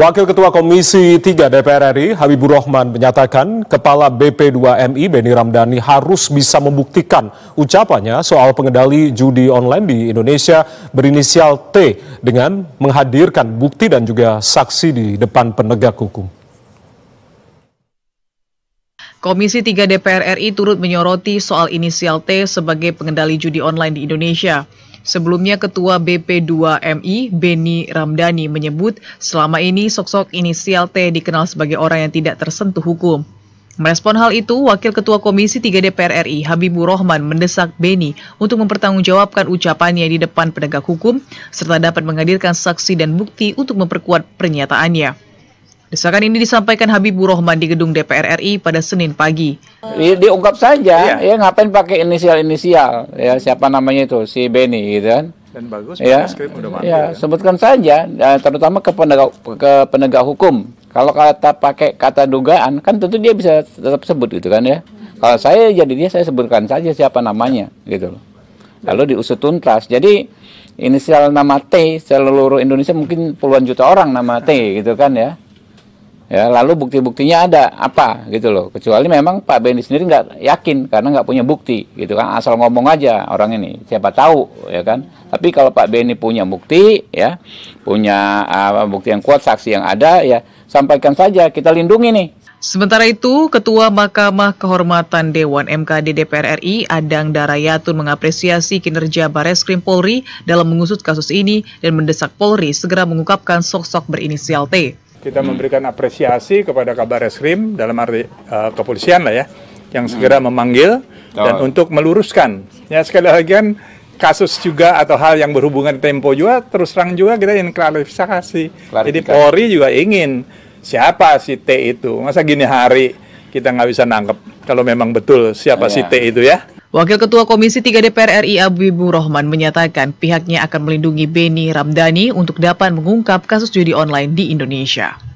Wakil Ketua Komisi 3 DPR RI Habibur Rahman menyatakan Kepala BP2MI Beni Ramdhani harus bisa membuktikan ucapannya soal pengendali judi online di Indonesia berinisial T dengan menghadirkan bukti dan juga saksi di depan penegak hukum. Komisi 3 DPR RI turut menyoroti soal inisial T sebagai pengendali judi online di Indonesia. Sebelumnya Ketua BP2 MI, Beni Ramdhani, menyebut selama ini sosok inisial T dikenal sebagai orang yang tidak tersentuh hukum. Merespon hal itu, Wakil Ketua Komisi 3 DPR RI Habibur Rahman mendesak Beni untuk mempertanggungjawabkan ucapannya di depan penegak hukum serta dapat menghadirkan saksi dan bukti untuk memperkuat pernyataannya. Desakan ini disampaikan Habibur Rahman di gedung DPR RI pada Senin pagi. Di, diungkap saja, ya. ya ngapain pakai inisial-inisial, ya siapa namanya itu, si Benny gitu kan. Dan bagus, ya, udah Ya, ya, sebutkan saja, ya, terutama ke penegak, ke penegak hukum. Kalau kata pakai kata dugaan, kan tentu dia bisa tetap sebut gitu kan ya. Kalau saya jadi dia, saya sebutkan saja siapa namanya gitu loh. Lalu diusut tuntas. Jadi inisial nama T seluruh Indonesia mungkin puluhan juta orang nama T gitu kan ya ya lalu bukti-buktinya ada apa gitu loh kecuali memang Pak Beni sendiri nggak yakin karena nggak punya bukti gitu kan asal ngomong aja orang ini siapa tahu ya kan tapi kalau Pak Beni punya bukti ya punya uh, bukti yang kuat saksi yang ada ya sampaikan saja kita lindungi nih Sementara itu, Ketua Mahkamah Kehormatan Dewan MKD DPR RI, Adang Darayatun mengapresiasi kinerja Bareskrim Polri dalam mengusut kasus ini dan mendesak Polri segera mengungkapkan sosok berinisial T. Kita memberikan apresiasi kepada Kabar Eskrim dalam arti uh, kepolisian lah ya, yang segera hmm. memanggil oh. dan untuk meluruskan. Ya sekali lagi kan kasus juga atau hal yang berhubungan tempo juga terus terang juga kita ingin klarifikasi. Jadi Polri juga ingin siapa si T itu. Masa gini hari kita nggak bisa nangkep kalau memang betul siapa oh, si iya. T itu ya. Wakil Ketua Komisi 3 DPR RI Bu Rohman menyatakan pihaknya akan melindungi Beni Ramdhani untuk dapat mengungkap kasus judi online di Indonesia.